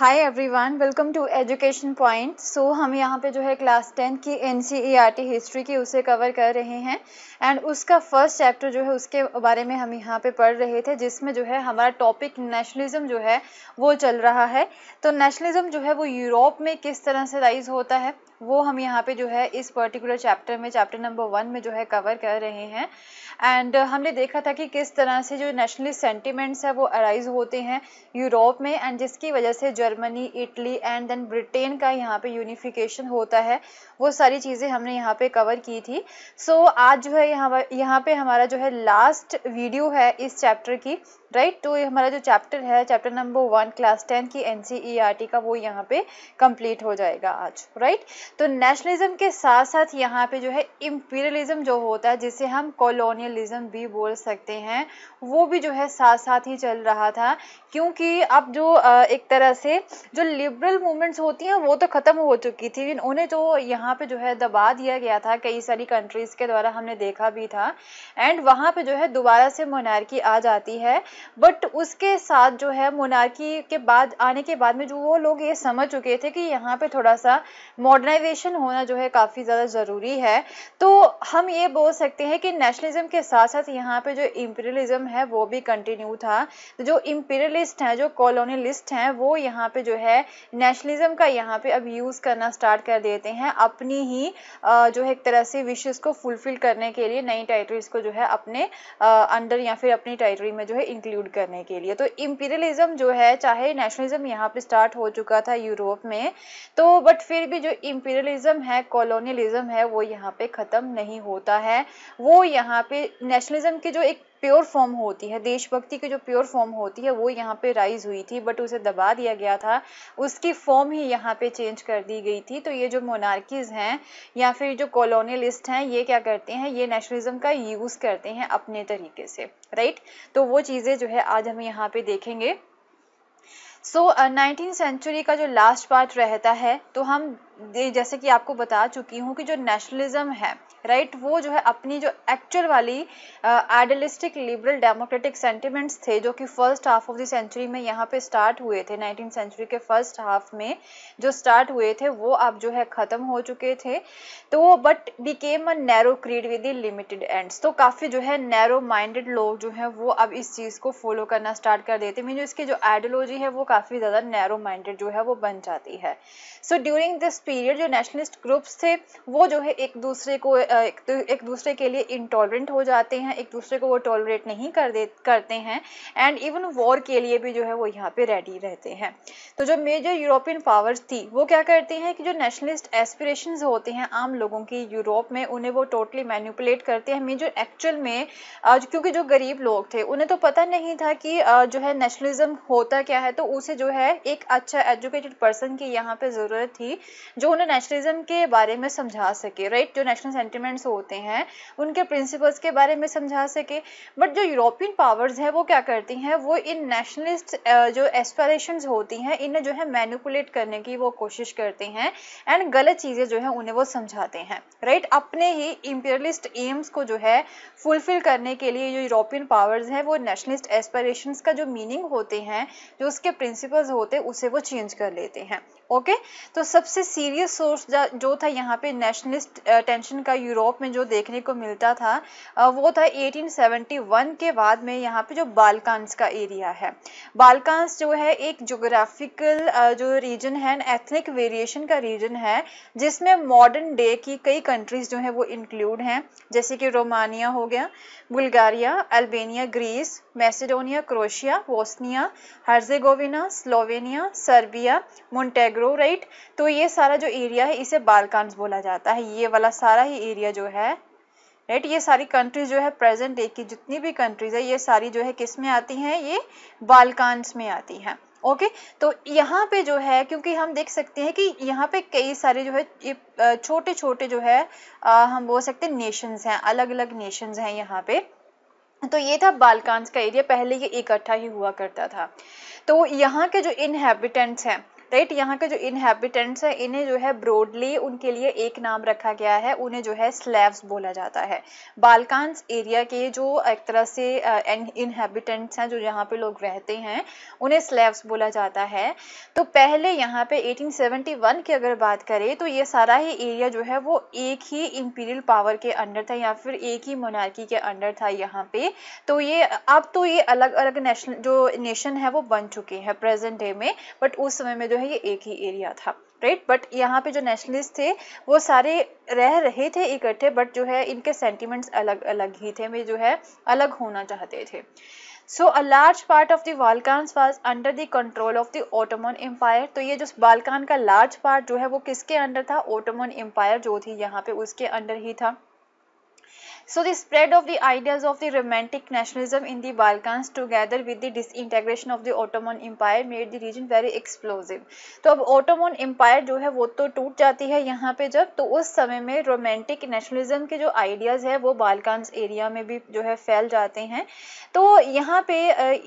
Hi everyone welcome to education point so हम यहाँ पे जो है क्लास टेन की एन हिस्ट्री e की उसे कवर कर रहे हैं एंड उसका फर्स्ट चैप्टर जो है उसके बारे में हम यहाँ पे पढ़ रहे थे जिसमें जो है हमारा टॉपिक नेशनलिज्म जो है वो चल रहा है तो नेशनलिज्म जो है वो यूरोप में किस तरह से राइज होता है वो हम यहाँ पे जो है इस पर्टिकुलर चैप्टर में चैप्टर नंबर वन में जो है कवर कर रहे हैं एंड uh, हमने देखा था कि किस तरह से जो नेशनलिस्ट सेंटिमेंट्स है वो अराइज होते हैं यूरोप में एंड जिसकी वजह से Germany Italy and then Britain का यहाँ पे यूनिफिकेशन होता है वो सारी चीज़ें हमने यहाँ पे कवर की थी सो so, आज जो है यहाँ यहाँ पे हमारा जो है लास्ट वीडियो है इस चैप्टर की राइट right? तो ये हमारा जो चैप्टर है chapter number one class ten की एन e का वो यहाँ पे कंप्लीट हो जाएगा आज राइट right? तो नेशनलिज्म के साथ साथ यहाँ पे जो है इम्पीरियलिज्म जो होता है जिसे हम कॉलोनियलिज्म भी बोल सकते हैं वो भी जो है साथ साथ ही चल रहा था क्योंकि अब जो एक तरह से जो लिबरल मूवमेंट्स होती हैं वो तो ख़त्म हो चुकी थी उन्हें तो यहाँ पर जो है दबा दिया गया था कई सारी कंट्रीज़ के द्वारा हमने देखा भी था एंड वहाँ पर जो है दोबारा से मोनारकी आ जाती है बट उसके साथ जो है मोनार्की के बाद आने के बाद में जो वो लोग ये समझ चुके थे कि यहाँ पे थोड़ा सा मॉडर्नाइजेशन होना जो है काफ़ी ज़्यादा ज़रूरी है तो हम ये बोल सकते हैं कि नेशनलिज्म के साथ साथ यहाँ पे जो इम्पीरियलिज्म है वो भी कंटिन्यू था जो इम्पीरियलिस्ट हैं जो कॉलोनियलिस्ट हैं वो यहाँ पे जो है नेशनलिज्म का यहाँ पे अब यूज़ करना स्टार्ट कर देते हैं अपनी ही जो है एक तरह से विशेष को फुलफिल करने के लिए नई टेरिटरीज को जो है अपने अंडर या फिर अपनी टेरिटरी में जो है इंक्लूड इंक्लूड करने के लिए तो इम्पीरियलिज्म जो है चाहे नेशनलिज्म यहाँ पे स्टार्ट हो चुका था यूरोप में तो बट फिर भी जो इम्पीरियलिज्म है कॉलोनियलिज्म है वो यहाँ पे ख़त्म नहीं होता है वो यहाँ पे नेशनलिज्म की जो एक प्योर फॉर्म होती है देशभक्ति की जो प्योर फॉर्म होती है वो यहाँ पे राइज हुई थी बट उसे दबा दिया गया था उसकी फॉर्म ही यहाँ पे चेंज कर दी गई थी तो ये जो मोनार्कीज़ हैं या फिर जो कॉलोनियलिस्ट हैं ये क्या करते हैं ये नेशनलिज्म का यूज़ करते हैं अपने तरीके से राइट तो वो चीज़ें जो है आज हम यहाँ पे देखेंगे सो नाइनटीन सेंचुरी का जो लास्ट पार्ट रहता है तो हम जैसे कि आपको बता चुकी हूँ कि जो नेशनलिज्म है राइट वो जो है अपनी जो एक्चुअल वाली आइडलिस्टिक लिबरल डेमोक्रेटिक सेंटिमेंट्स थे जो कि first half of the century में यहाँ पे स्टार्ट हुए थे नाइनटीन सेंचुरी के फर्स्ट हाफ में जो स्टार्ट हुए थे वो अब जो है ख़त्म हो चुके थे तो but became a narrow creed with limited ends तो काफ़ी जो है नैरो माइंडेड लोग जो है वो अब इस चीज़ को फॉलो करना स्टार्ट कर देते मीन इसकी जो आइडियोलॉजी है वो काफ़ी ज़्यादा नैरो माइंडेड जो है वो बन जाती है सो ड्यूरिंग दिस पीरियड जो नेशनलिस्ट ग्रुप्स थे वो जो है एक दूसरे को एक, दूसरे के लिए इंटॉलरेंट हो जाते हैं एक दूसरे को वो टॉलरेट नहीं कर दे करते हैं एंड इवन वॉर के लिए भी जो है वो यहाँ पे रेडी रहते हैं तो जो मेजर यूरोपियन पावर्स थी वो क्या करती हैं कि जो नेशनलिस्ट एस्पिरेशन होते हैं आम लोगों की यूरोप में उन्हें वो टोटली मैन्यूपुलेट करते हैं मेजर एक्चुअल में क्योंकि जो गरीब लोग थे उन्हें तो पता नहीं था कि जो है नेशनलिज्म होता क्या है तो उसे जो है एक अच्छा एजुकेटेड पर्सन की यहाँ पे ज़रूरत थी जो उन्हें नेशनलिज्म के बारे में समझा सके राइट जो नेशनल सेंटिमेंट्स होते हैं उनके प्रिंसिपल्स के बारे में समझा सके बट जो यूरोपियन पावर्स हैं वो क्या करती हैं वो इन नेशनलिस्ट जो एस्पायरेशन होती हैं इन्हें जो है मैनिपुलेट करने की वो कोशिश करते हैं एंड गलत चीज़ें जो है उन्हें वो समझाते हैं राइट अपने ही इम्पीरियलिस्ट एम्स को जो है फुलफिल करने के लिए जो यूरोपियन पावर्स हैं वो नेशनलिस्ट एस्पायरेशन का जो मीनिंग होते हैं जो उसके प्रिंसिपल्स होते हैं उसे वो चेंज कर लेते हैं ओके तो सबसे सीरियस सोर्स जो था यहाँ पे नेशनलिस्ट टेंशन का यूरोप में जो देखने को मिलता था वो था 1871 के बाद में यहाँ पे जो बालकांस का एरिया है बालकांस जो है एक जोग्राफिकल जो रीजन है एथनिक वेरिएशन का रीजन है जिसमें मॉडर्न डे की कई कंट्रीज जो है वो इंक्लूड हैं जैसे कि रोमानिया हो गया Bulgaria Albania Greece Macedonia Croatia Bosnia Herzegovina Slovenia Serbia Montenegro right तो ये सारा सारा जो एरिया है इसे बालकान बोला जाता है ये वाला सारा ही एरिया जो है राइट ये सारी कंट्रीज जो है प्रेजेंट डे की जितनी भी कंट्रीज है ये सारी जो है किस में आती हैं ये बालकान्स में आती हैं ओके तो यहाँ पे जो है क्योंकि हम देख सकते हैं कि यहाँ पे कई सारे जो है ये छोटे छोटे जो है आ, हम बोल सकते हैं नेशंस हैं अलग अलग नेशंस हैं यहाँ पे तो ये था बालकान्स का एरिया पहले ये इकट्ठा ही हुआ करता था तो यहाँ के जो इनहेबिटेंट्स हैं राइट यहाँ के जो इनहेबिटेंट्स हैं इन्हें जो है ब्रॉडली उनके लिए एक नाम रखा गया है उन्हें जो है स्लेव्स बोला जाता है बालकान एरिया के जो एक तरह से इनहेबिटेंट्स हैं जो यहाँ पे लोग रहते हैं उन्हें स्लेव्स बोला जाता है तो पहले यहाँ पे 1871 की अगर बात करें तो ये सारा ही एरिया जो है वो एक ही इम्पीरियल पावर के अंडर था या फिर एक ही मोनार्की के अंडर था यहाँ पे तो ये अब तो ये अलग अलग नेशन जो नेशन है वो बन चुके हैं प्रेजेंट डे में बट उस समय में जो है ये एक ही एरिया था राइट बट यहाँ पे जो नेशनलिस्ट थे वो सारे रह रहे थे इकट्ठे बट जो है इनके सेंटिमेंट्स अलग अलग ही थे वे जो है अलग होना चाहते थे so a large part of the Balkans was under the control of the Ottoman Empire तो ये जो बालकान का लार्ज पार्ट जो है वो किसके अंडर था ओटोमन एम्पायर जो थी यहाँ पे उसके अंडर ही था So the spread of the ideas of the romantic nationalism in the Balkans together with the disintegration of the Ottoman Empire made the region very explosive. तो अब Ottoman Empire जो है वो तो टूट जाती है यहाँ पे जब तो उस समय में रोमांटिक नेशनलिज्म के जो आइडियाज़ है वो बालकान्स एरिया में भी जो है फैल जाते हैं तो यहाँ पे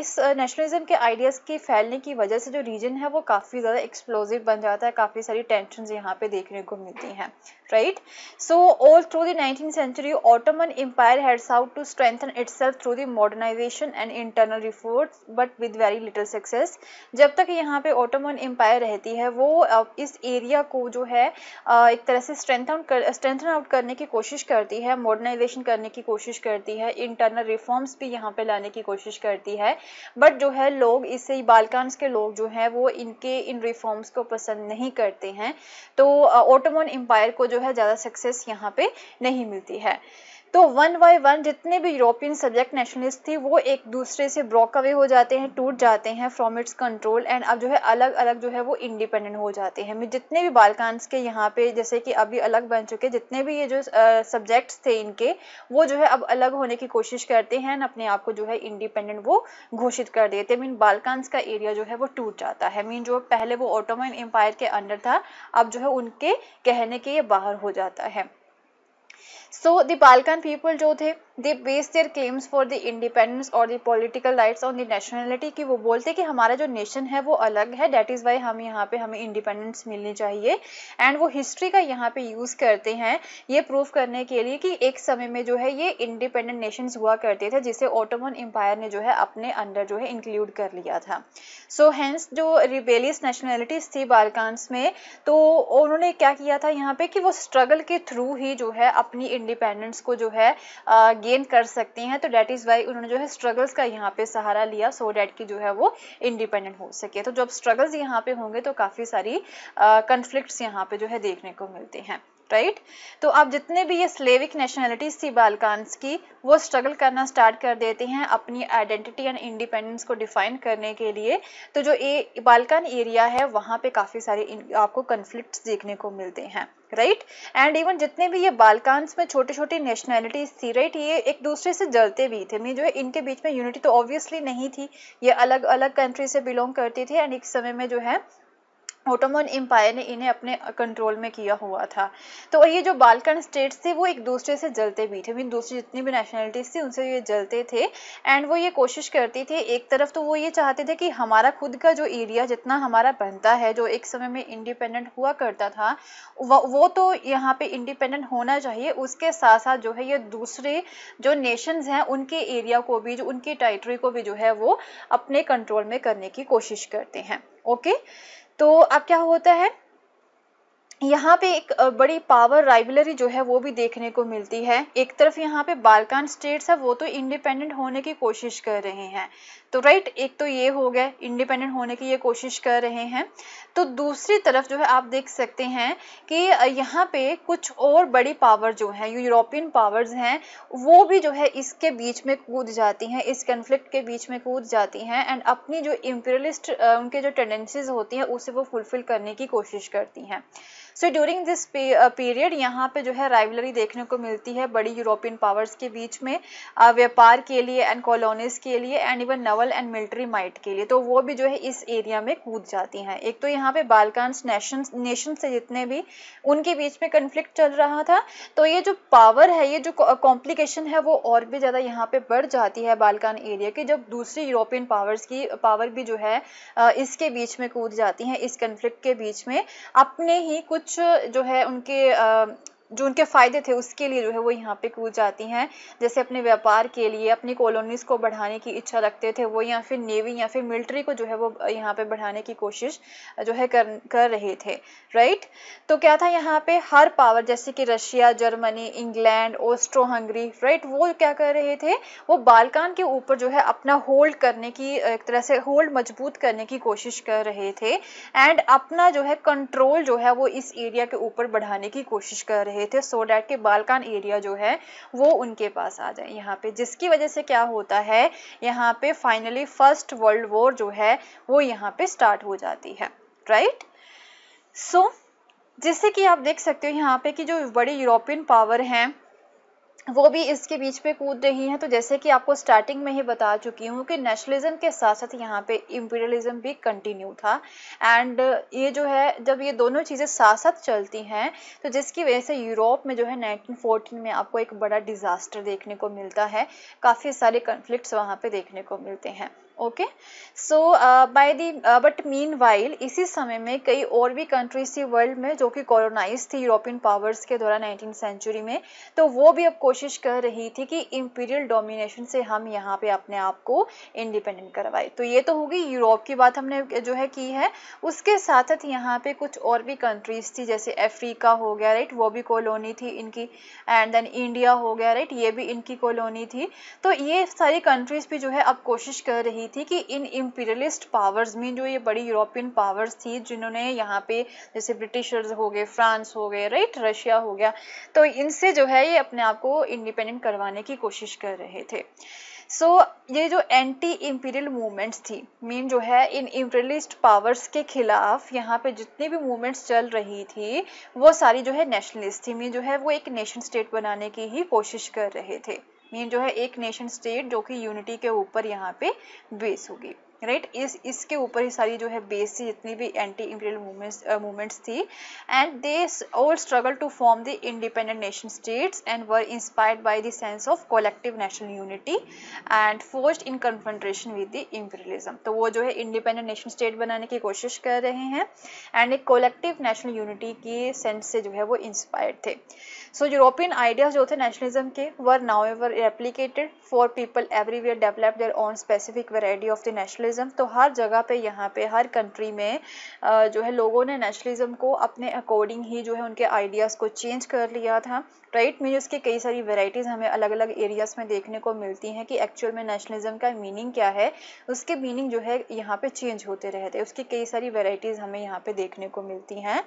इस नेशनलिज्म के आइडियाज़ के फैलने की वजह से जो रीजन है वो काफ़ी ज़्यादा एक्सप्लोजिव बन जाता है काफ़ी सारी टेंशन यहाँ पे देखने को मिलती हैं right so all through the nineteen century Ottoman Ottoman Empire had sought to strengthen itself through the modernization and internal reforms, but with very little success. जब तक यहाँ पे Ottoman Empire रहती है वो इस एरिया को जो है एक तरह से स्ट्रेंथन कर स्ट्रेंथन आउट करने की कोशिश करती है मॉडर्नाइजेशन करने की कोशिश करती है इंटरनल रिफॉर्म्स भी यहाँ पे लाने की कोशिश करती है बट जो है लोग इससे बालकान्स के लोग जो हैं वो इनके इन रिफॉर्म्स को पसंद नहीं करते हैं तो ओटोमन एम्पायर को जो है ज़्यादा सक्सेस यहाँ पे नहीं मिलती है तो वन बाय वन जितने भी यूरोपियन सब्जेक्ट नेशनलिस्ट थी वो एक दूसरे से ब्रॉक अवे हो जाते हैं टूट जाते हैं फ्रॉम इट्स कंट्रोल एंड अब जो है अलग अलग जो है वो इंडिपेंडेंट हो जाते हैं जितने भी बालकानस के यहाँ पे जैसे कि अभी अलग बन चुके जितने भी ये जो सब्जेक्ट्स थे इनके वो जो है अब अलग होने की कोशिश करते हैं एंड अपने आप को जो है इंडिपेंडेंट वो घोषित कर देते मीन बालकानस का एरिया जो है वो टूट जाता है मीन जो पहले वो ऑटोमन एम्पायर के अंडर था अब जो है उनके कहने के ये बाहर हो जाता है सो द बाल्कन पीपल जो थे they base their claims for the independence और the political rights on the nationality कि वो बोलते कि हमारा जो नेशन है वो अलग है दैट इज़ वाई हम यहाँ पे हमें इंडिपेंडेंस मिलनी चाहिए एंड वो हिस्ट्री का यहाँ पे यूज़ करते हैं ये प्रूव करने के लिए कि एक समय में जो है ये इंडिपेंडेंट नेशंस हुआ करते थे जिसे ऑटोमन एम्पायर ने जो है अपने अंडर जो है इंक्लूड कर लिया था सो so, हैंस जो रिबेलियस नेशनैलिटीज थी बालकानस में तो उन्होंने क्या किया था यहाँ पे कि वो स्ट्रगल के थ्रू ही जो है अपनी इंडिपेंडेंस को जो है गेन कर सकते हैं तो डेट इज़ वाई उन्होंने जो है स्ट्रगल्स का यहाँ पे सहारा लिया सो so डैट की जो है वो इंडिपेंडेंट हो सके तो जब स्ट्रगल्स यहाँ पे होंगे तो काफ़ी सारी कंफ्लिक्ट यहाँ पे जो है देखने को मिलते हैं राइट तो अब जितने भी ये स्लेविक नेशनैलिटीज थी बालकान्स की वो स्ट्रगल करना स्टार्ट कर देते हैं अपनी आइडेंटिटी एंड इंडिपेंडेंस को डिफाइन करने के लिए तो जो ए बालकान एरिया है वहाँ पे काफ़ी सारे आपको कन्फ्लिक्ट देखने को मिलते हैं राइट एंड इवन जितने भी ये बालकान्स में छोटे छोटे नेशनैलिटीज थी राइट right? ये एक दूसरे से जलते भी थे मैं जो है इनके बीच में यूनिटी तो ऑब्वियसली नहीं थी ये अलग अलग कंट्री से बिलोंग करती थी एंड एक समय में जो है ओटोमन एम्पायर ने इन्हें अपने कंट्रोल में किया हुआ था तो ये जो बालकन स्टेट्स थे वो एक दूसरे से जलते भी थे मीन दूसरी जितनी भी नेशनलिटीज़ थी उनसे ये जलते थे एंड वो ये कोशिश करती थी एक तरफ तो वो ये चाहते थे कि हमारा खुद का जो एरिया जितना हमारा बनता है जो एक समय में इंडिपेंडेंट हुआ करता था वो, वो तो यहाँ पे इंडिपेंडेंट होना चाहिए उसके साथ साथ जो है ये दूसरे जो नेशनस हैं उनके एरिया को भी जो उनकी टेरिटरी को भी जो है वो अपने कंट्रोल में करने की कोशिश करते हैं ओके okay? तो अब क्या होता है यहाँ पे एक बड़ी पावर राइवलरी जो है वो भी देखने को मिलती है एक तरफ यहाँ पे बालकान स्टेट्स है वो तो इंडिपेंडेंट होने की कोशिश कर रहे हैं तो राइट एक तो ये हो गया इंडिपेंडेंट होने की ये कोशिश कर रहे हैं तो दूसरी तरफ जो है आप देख सकते हैं कि यहाँ पे कुछ और बड़ी पावर जो है यूरोपियन पावर्स हैं वो भी जो है इसके बीच में कूद जाती हैं इस कन्फ्लिक्ट के बीच में कूद जाती हैं एंड अपनी जो इम्पीरियलिस्ट उनके जो टेंडेंसीज होती हैं उसे वो फुलफिल करने की कोशिश करती हैं सो ड्यूरिंग दिस पीरियड यहाँ पे जो है राइवलरी देखने को मिलती है बड़ी यूरोपियन पावर्स के बीच में व्यापार के लिए एंड कॉलोनीज के लिए and even naval and military might के लिए तो वो भी जो है इस एरिया में कूद जाती हैं एक तो यहाँ पे बालकान्स नेशन नेशन से जितने भी उनके बीच में कन्फ्लिक्ट चल रहा था तो ये जो पावर है ये जो कॉम्प्लिकेशन uh, है वो और भी ज़्यादा यहाँ पर बढ़ जाती है बालकान एरिया की जब दूसरी यूरोपियन पावर्स की पावर भी जो है इसके बीच में कूद जाती हैं इस कन्फ्लिक्ट के बीच में अपने ही कुछ कुछ जो है उनके जो उनके फ़ायदे थे उसके लिए जो है वो यहाँ पे कूद जाती हैं जैसे अपने व्यापार के लिए अपनी कॉलोनीज़ को बढ़ाने की इच्छा रखते थे वो या फिर नेवी या फिर मिलिट्री को जो है वो यहाँ पे बढ़ाने की कोशिश जो है कर कर रहे थे राइट तो क्या था यहाँ पे हर पावर जैसे कि Russia Germany England Austro Hungary right वो क्या कर रहे थे वो बालकान के ऊपर जो है अपना होल्ड करने की एक तरह से होल्ड मजबूत करने की कोशिश कर रहे थे एंड अपना जो है कंट्रोल जो है वो इस एरिया के ऊपर बढ़ाने की कोशिश कर रहे रहे थे सो डैट के बालकान एरिया जो है वो उनके पास आ जाए यहाँ पे जिसकी वजह से क्या होता है यहाँ पे फाइनली फर्स्ट वर्ल्ड वॉर जो है वो यहाँ पे स्टार्ट हो जाती है राइट सो so, जैसे कि आप देख सकते हो यहाँ पे कि जो बड़े यूरोपियन पावर हैं वो भी इसके बीच पे कूद रही हैं तो जैसे कि आपको स्टार्टिंग में ही बता चुकी हूँ कि नेशनलिज्म के साथ साथ यहाँ पे इम्पीरियलिज्म भी कंटिन्यू था एंड ये जो है जब ये दोनों चीज़ें साथ साथ चलती हैं तो जिसकी वजह से यूरोप में जो है 1914 में आपको एक बड़ा डिज़ास्टर देखने को मिलता है काफ़ी सारे कन्फ्लिक्ट वहाँ पर देखने को मिलते हैं okay so by the but meanwhile इसी समय में कई और भी कंट्रीज थी वर्ल्ड में जो कि कॉलोनाइज थी यूरोपियन पावर्स के द्वारा नाइनटीन सेंचुरी में तो वो भी अब कोशिश कर रही थी कि इम्पीरियल डोमिनेशन से हम यहाँ पे अपने आप को इंडिपेंडेंट करवाए तो ये तो होगी यूरोप की बात हमने जो है की है उसके साथ साथ यहाँ पे कुछ और भी कंट्रीज थी जैसे अफ्रीका हो गया राइट वो भी कॉलोनी थी इनकी एंड देन इंडिया हो गया राइट ये भी इनकी कॉलोनी थी तो ये सारी कंट्रीज भी जो है अब कोशिश कर रही रही थी कि इन इम्पीरियलिस्ट पावर्स में जो ये बड़ी यूरोपियन पावर्स थी जिन्होंने यहाँ पे जैसे ब्रिटिशर्स हो गए फ्रांस हो गए राइट रशिया हो गया तो इनसे जो है ये अपने आप को इंडिपेंडेंट करवाने की कोशिश कर रहे थे सो so, ये जो एंटी इम्पीरियल मूवमेंट्स थी मीन जो है इन इम्पीरियलिस्ट पावर्स के खिलाफ यहाँ पे जितनी भी मूवमेंट्स चल रही थी वो सारी जो है नेशनलिस्ट थी मीन जो है वो एक नेशन स्टेट बनाने की ही कोशिश कर रहे थे मीन जो है एक नेशन स्टेट जो कि यूनिटी के ऊपर यहाँ पे बेस होगी राइट right? इस इसके ऊपर ही सारी जो है बेस थी जितनी भी एंटी इंपीरियल मूवमेंट्स मूवमेंट्स थी and they all struggle to form the independent nation states and were inspired by the sense of collective national unity and forced in confrontation with the imperialism तो वो जो है independent nation state बनाने की कोशिश कर रहे हैं एंड एक कोलेक्टिव नेशनल यूनिटी की सेंस से जो है वो इंस्पायर्ड थे सो यूरोपियन आइडियाज जो थे नेशनलिज्म के were now ever replicated for people everywhere develop their own specific variety of the nationalism तो हर जगह पे यहाँ पे हर कंट्री में जो है लोगों ने नेशनलिज्म को अपने अकॉर्डिंग ही जो है उनके आइडियाज़ को चेंज कर लिया था राइट मीन उसकी कई सारी वेराइटीज़ हमें अलग अलग एरियाज़ में देखने को मिलती हैं कि एक्चुअल में नेशनलिज्म का मीनिंग क्या है उसके मीनिंग जो है यहाँ पे चेंज होते रहते हैं उसकी कई सारी वेराइटीज़ हमें यहाँ पे देखने को मिलती हैं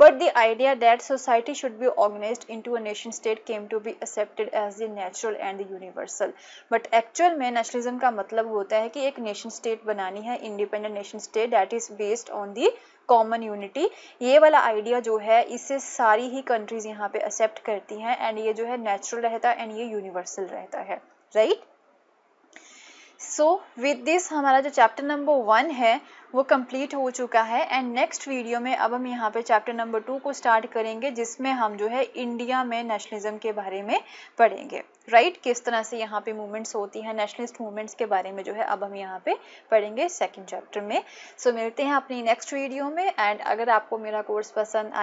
but the idea that society should be organise into a nation state came to be accepted as the natural and the universal but actual में नेशनलिज्म का मतलब होता है कि एक नेशन स्टेट बनानी है independent nation state that is based on the common unity ये वाला आइडिया जो है इसे सारी ही कंट्रीज यहाँ पे एक्सेप्ट करती हैं एंड ये जो है नेचुरल रहता है एंड ये यूनिवर्सल रहता है right right? So with this हमारा जो चैप्टर नंबर वन है वो कंप्लीट हो चुका है एंड नेक्स्ट वीडियो में अब हम यहाँ पे चैप्टर नंबर टू को स्टार्ट करेंगे जिसमें हम जो है इंडिया में नेशनलिज्म के बारे में पढ़ेंगे राइट right? किस तरह से यहाँ पे मूवमेंट्स होती हैं नेशनलिस्ट मूवमेंट्स के बारे में जो है अब हम यहाँ पे पढ़ेंगे सेकेंड चैप्टर में सो so, मिलते हैं अपनी नेक्स्ट वीडियो में एंड अगर आपको मेरा कोर्स पसंद